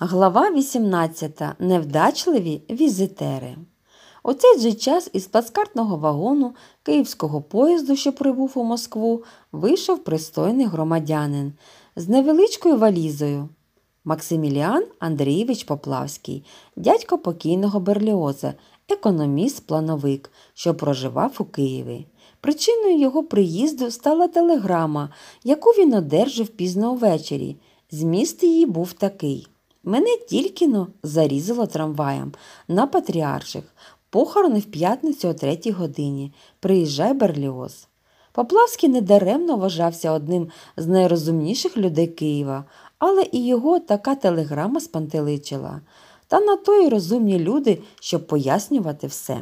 Глава 18. Невдачливі візитери. У цей же час із плацкартного вагону київського поїзду, що прибув у Москву, вийшов пристойний громадянин з невеличкою валізою. Максиміліан Андрійович Поплавський, дядько покійного Берліоза, економіст-плановик, що проживав у Києві. Причиною його приїзду стала телеграма, яку він одержав пізно ввечері. Зміст її був такий. Мене тільки но зарізало трамваєм на патріарших, похорони в п'ятницю о третій годині. Приїжджай Берліоз. Поплавський недаремно вважався одним з найрозумніших людей Києва, але і його така телеграма спантеличила. Та на то й розумні люди, щоб пояснювати все.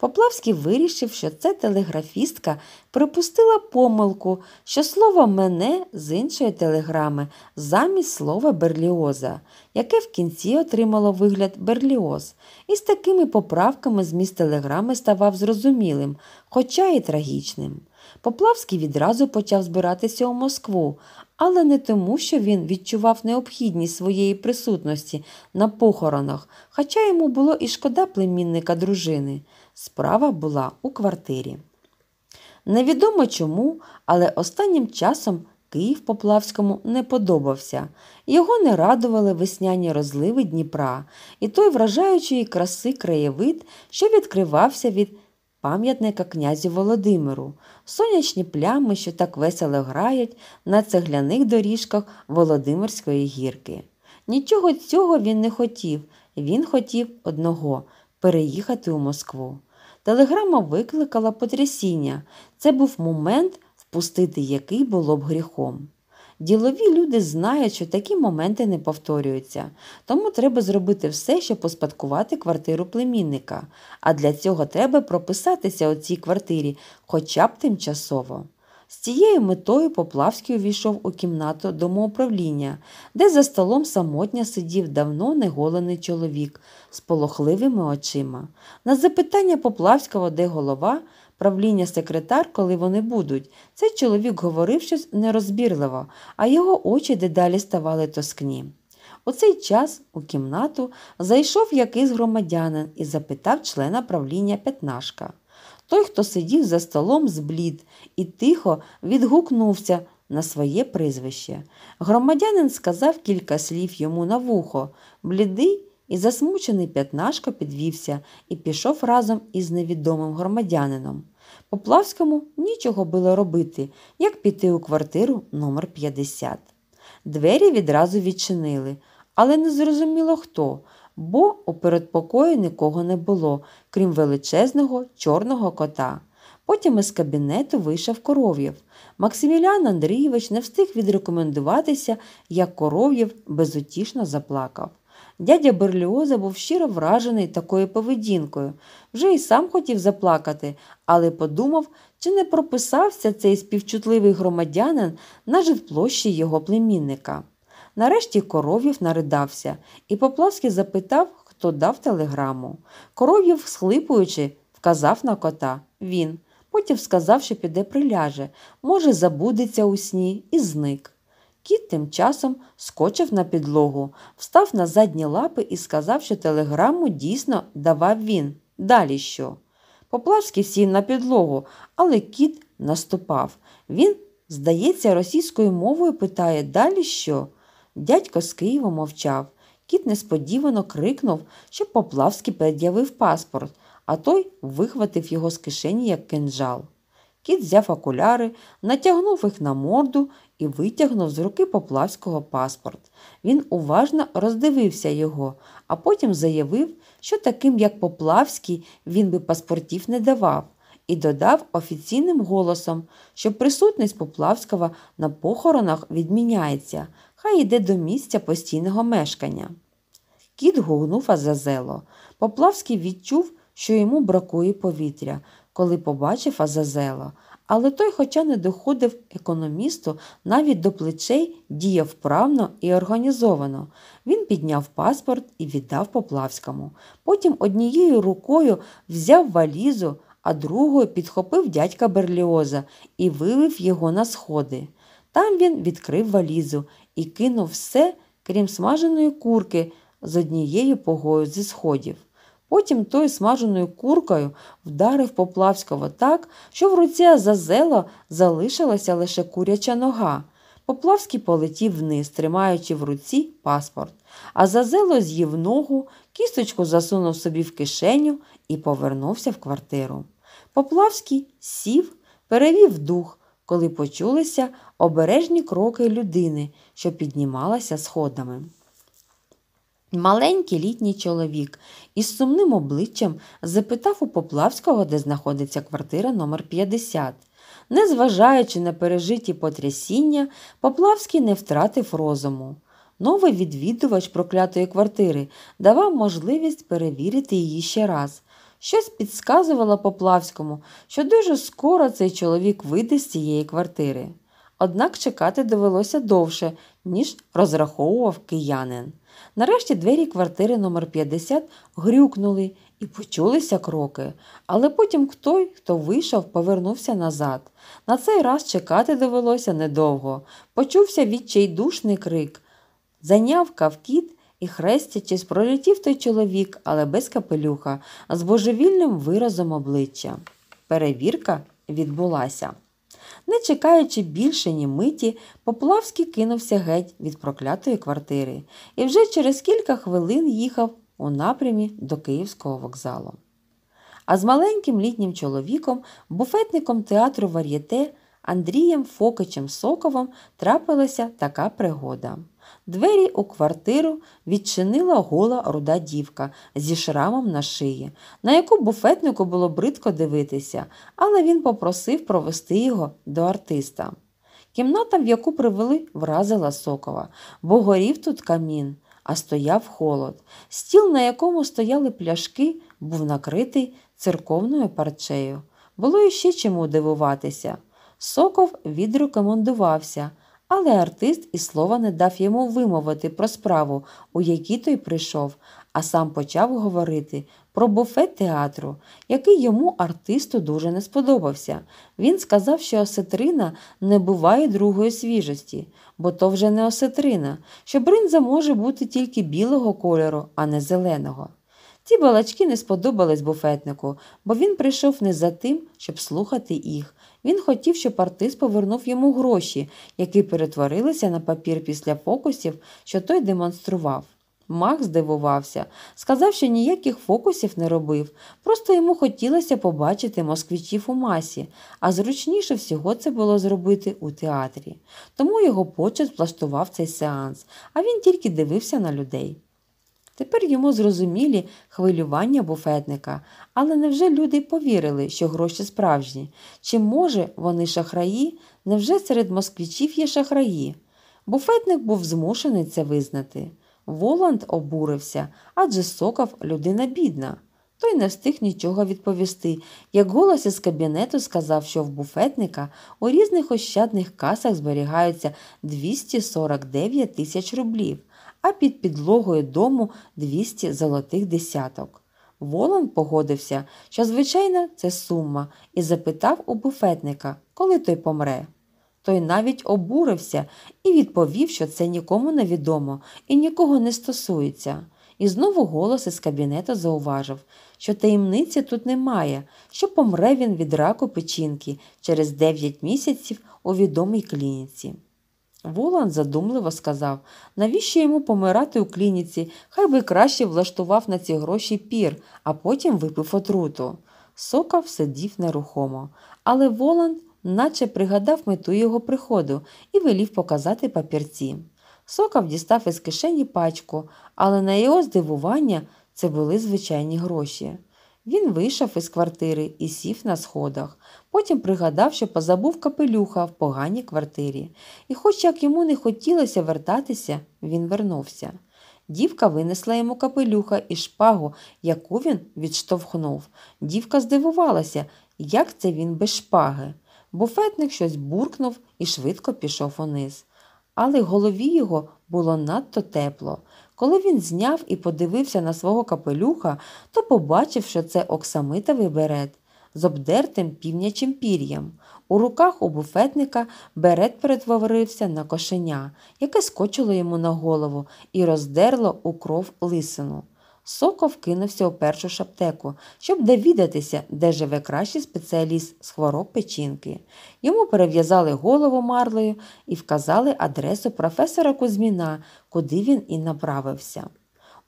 Поплавський вирішив, що ця телеграфістка припустила помилку, що слово мене з іншої телеграми замість слова берліоза, яке в кінці отримало вигляд берліоз, і з такими поправками зміст телеграми ставав зрозумілим, хоча і трагічним. Поплавський відразу почав збиратися у Москву, але не тому, що він відчував необхідність своєї присутності на похоронах, хоча йому було і шкода племінника дружини. Справа була у квартирі. Невідомо чому, але останнім часом Київ Поплавському не подобався. Його не радували весняні розливи Дніпра і той вражаючої краси краєвид, що відкривався від пам'ятника князю Володимиру, сонячні плями, що так весело грають на цегляних доріжках Володимирської гірки. Нічого цього він не хотів, він хотів одного переїхати у Москву. Телеграма викликала потрясіння це був момент, впустити який було б гріхом. Ділові люди знають, що такі моменти не повторюються, тому треба зробити все, щоб поспадкувати квартиру племінника, а для цього треба прописатися у цій квартирі хоча б тимчасово. З цією метою Поплавський увійшов у кімнату домоуправління, де за столом самотня сидів давно неголений чоловік з полохливими очима. На запитання Поплавського, де голова, правління секретар, коли вони будуть. Цей чоловік говорив щось нерозбірливо, а його очі дедалі ставали тоскні. У цей час у кімнату зайшов якийсь громадянин і запитав члена правління п'ятнашка. Той, хто сидів за столом, зблід і тихо відгукнувся на своє прізвище. Громадянин сказав кілька слів йому на вухо. Блідий і засмучений п'ятнашка підвівся і пішов разом із невідомим громадянином. Поплавському нічого було робити, як піти у квартиру номер 50 Двері відразу відчинили, але не зрозуміло хто, бо у передпокої нікого не було, крім величезного чорного кота. Потім із кабінету вийшов коров'єв. Максимілян Андрійович не встиг відрекомендуватися, як коров'єв безутішно заплакав. Дядя Берліоза був щиро вражений такою поведінкою, вже й сам хотів заплакати, але подумав, чи не прописався цей співчутливий громадянин на живплощі його племінника. Нарешті коров'їв наридався, і Поплавський запитав, хто дав телеграму. Коров'їв, схлипуючи, вказав на кота він. Потім сказав, що піде приляже, може, забудеться у сні і зник. Кіт тим часом скочив на підлогу, встав на задні лапи і сказав, що телеграму дійсно давав він. Далі що? Поплавський сів на підлогу, але кіт наступав. Він, здається, російською мовою питає далі що? Дядько з Києва мовчав. Кіт несподівано крикнув, щоб Поплавський пред'явив паспорт, а той вихватив його з кишені як кинжал. Кіт взяв окуляри, натягнув їх на морду і витягнув з руки поплавського паспорт. Він уважно роздивився його, а потім заявив, що таким, як Поплавський, він би паспортів не давав, і додав офіційним голосом, що присутність Поплавського на похоронах відміняється, хай йде до місця постійного мешкання. Кіт гугнув Азазело. Поплавський відчув, що йому бракує повітря коли побачив Азазела, але той, хоча не доходив економісту, навіть до плечей діяв правно і організовано. Він підняв паспорт і віддав Поплавському. Потім однією рукою взяв валізу, а другою підхопив дядька Берліоза і вивів його на сходи. Там він відкрив валізу і кинув все, крім смаженої курки, з однією погою зі сходів. Потім той смаженою куркою вдарив Поплавського так, що в руці Азазела залишилася лише куряча нога. Поплавський полетів вниз, тримаючи в руці паспорт. Азазело з'їв ногу, кісточку засунув собі в кишеню і повернувся в квартиру. Поплавський сів, перевів дух, коли почулися обережні кроки людини, що піднімалася сходами. Маленький літній чоловік із сумним обличчям запитав у Поплавського, де знаходиться квартира номер 50 Незважаючи на пережиті потрясіння, Поплавський не втратив розуму. Новий відвідувач проклятої квартири давав можливість перевірити її ще раз. Щось підсказувало Поплавському, що дуже скоро цей чоловік вийде з цієї квартири. Однак чекати довелося довше, ніж розраховував киянин. Нарешті двері квартири номер 50 грюкнули і почулися кроки, але потім той, хто вийшов, повернувся назад. На цей раз чекати довелося недовго. Почувся відчайдушний крик. зайняв кавкіт і, хрестячись, пролетів той чоловік, але без капелюха, з божевільним виразом обличчя. Перевірка відбулася. Не чекаючи більше ні миті, Поплавський кинувся геть від проклятої квартири і вже через кілька хвилин їхав у напрямі до київського вокзалу. А з маленьким літнім чоловіком, буфетником театру Вар'єте Андрієм Фокичем Соковим трапилася така пригода. Двері у квартиру відчинила гола руда дівка зі шрамом на шиї, на яку буфетнику було бридко дивитися, але він попросив провести його до артиста. Кімната, в яку привели, вразила сокова, бо горів тут камін, а стояв холод. Стіл, на якому стояли пляшки, був накритий церковною парчею. Було іще чому дивуватися. Соков відрекомендувався, але артист і слова не дав йому вимовити про справу, у якій той прийшов, а сам почав говорити про буфет театру, який йому артисту дуже не сподобався. Він сказав, що осетрина не буває другої свіжості, бо то вже не осетрина, що бринза може бути тільки білого кольору, а не зеленого. Ці балачки не сподобались буфетнику, бо він прийшов не за тим, щоб слухати їх, він хотів, щоб артист повернув йому гроші, які перетворилися на папір після фокусів, що той демонстрував. Макс здивувався, сказав, що ніяких фокусів не робив, просто йому хотілося побачити москвичів у масі, а зручніше всього це було зробити у театрі. Тому його почет влаштував цей сеанс, а він тільки дивився на людей. Тепер йому зрозумілі хвилювання буфетника. Але невже люди повірили, що гроші справжні? Чи, може, вони шахраї? Невже серед москвічів є шахраї? Буфетник був змушений це визнати. Воланд обурився адже сокав людина бідна. Той не встиг нічого відповісти, як голос із кабінету сказав, що в буфетника у різних ощадних касах зберігаються 249 тисяч рублів а під підлогою дому 200 золотих десяток. Волан погодився, що, звичайно, це сума, і запитав у буфетника, коли той помре. Той навіть обурився і відповів, що це нікому не відомо і нікого не стосується. І знову голос із кабінету зауважив, що таємниці тут немає, що помре він від раку печінки через 9 місяців у відомій клініці. Волан задумливо сказав, навіщо йому помирати у клініці, хай би краще влаштував на ці гроші пір, а потім випив отруту. Сокав сидів нерухомо, але Волан наче пригадав мету його приходу і велів показати папірці. Сокав дістав із кишені пачку, але на його здивування це були звичайні гроші. Він вийшов із квартири і сів на сходах. Потім пригадав, що позабув капелюха в поганій квартирі, і, хоч як йому не хотілося вертатися, він вернувся. Дівка винесла йому капелюха і шпагу, яку він відштовхнув. Дівка здивувалася, як це він без шпаги. Буфетник щось буркнув і швидко пішов униз. Але голові його було надто тепло. Коли він зняв і подивився на свого капелюха, то побачив, що це оксамитовий берет з обдертим півнячим пір'ям. У руках у буфетника берет перетворився на кошеня, яке скочило йому на голову і роздерло у кров лисину. Соков кинувся у першу шаптеку, щоб довідатися, де живе кращий спеціаліст з хвороб печінки. Йому перев'язали голову марлею і вказали адресу професора Кузьміна, куди він і направився.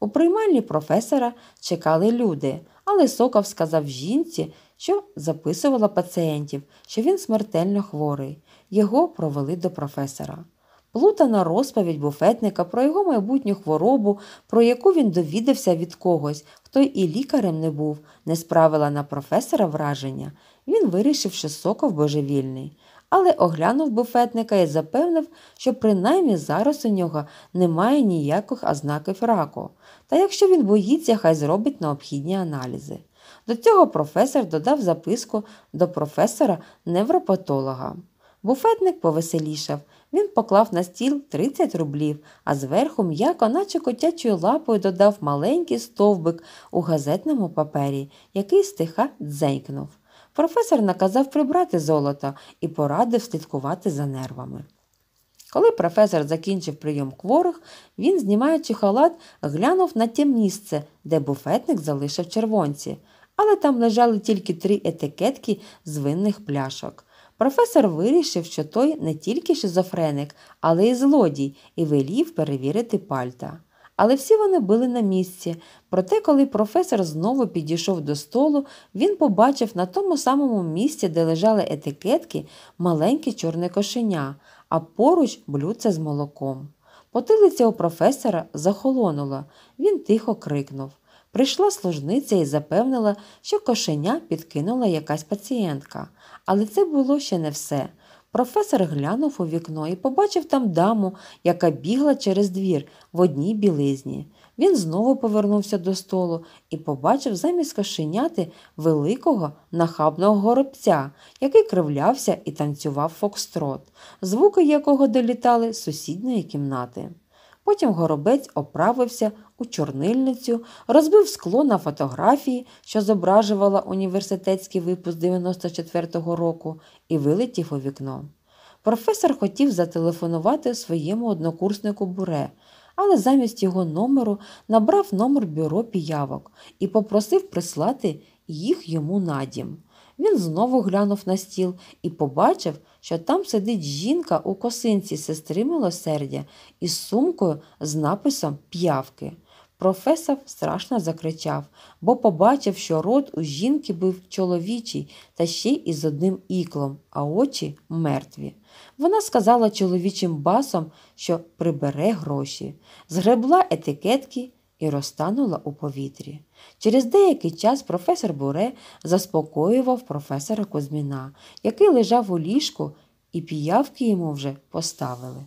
У приймальні професора чекали люди, але Соков сказав жінці, що записувала пацієнтів, що він смертельно хворий. Його провели до професора плутана розповідь буфетника про його майбутню хворобу, про яку він довідався від когось, хто і лікарем не був, не справила на професора враження. Він вирішив, що соков божевільний. Але оглянув буфетника і запевнив, що принаймні зараз у нього немає ніяких ознаків раку, та якщо він боїться, хай зробить необхідні аналізи. До цього професор додав записку до професора невропатолога. Буфетник повеселішав. Він поклав на стіл 30 рублів, а зверху м'яко, наче котячою лапою, додав маленький стовбик у газетному папері, який стиха дзенькнув. Професор наказав прибрати золото і порадив слідкувати за нервами. Коли професор закінчив прийом кворих, він, знімаючи халат, глянув на те місце, де буфетник залишив червонці, але там лежали тільки три етикетки з винних пляшок. Професор вирішив, що той не тільки шизофреник, але й злодій, і велів перевірити пальта. Але всі вони були на місці. Проте, коли професор знову підійшов до столу, він побачив на тому самому місці, де лежали етикетки, маленьке чорне кошеня, а поруч блюдце з молоком. Потилиця у професора захолонула. Він тихо крикнув Прийшла служниця і запевнила, що кошеня підкинула якась пацієнтка, але це було ще не все. Професор глянув у вікно і побачив там даму, яка бігла через двір в одній білизні. Він знову повернувся до столу і побачив замість кошеняти великого нахабного горобця, який кривлявся і танцював фокстрот, звуки якого долітали з сусідньої кімнати. Потім горобець оправився у чорнильницю, розбив скло на фотографії, що зображувала університетський випуск 94-го року, і вилетів у вікно. Професор хотів зателефонувати своєму однокурснику буре, але замість його номеру набрав номер бюро піявок і попросив прислати їх йому на дім. Він знову глянув на стіл і побачив, що там сидить жінка у косинці сестри милосердя із сумкою з написом п'явки. Професор страшно закричав, бо побачив, що рот у жінки був чоловічий та ще із одним іклом, а очі мертві. Вона сказала чоловічим басом, що прибере гроші, згребла етикетки і розтанула у повітрі. Через деякий час професор Буре заспокоював професора Кузьміна, який лежав у ліжку, і піявки йому вже поставили.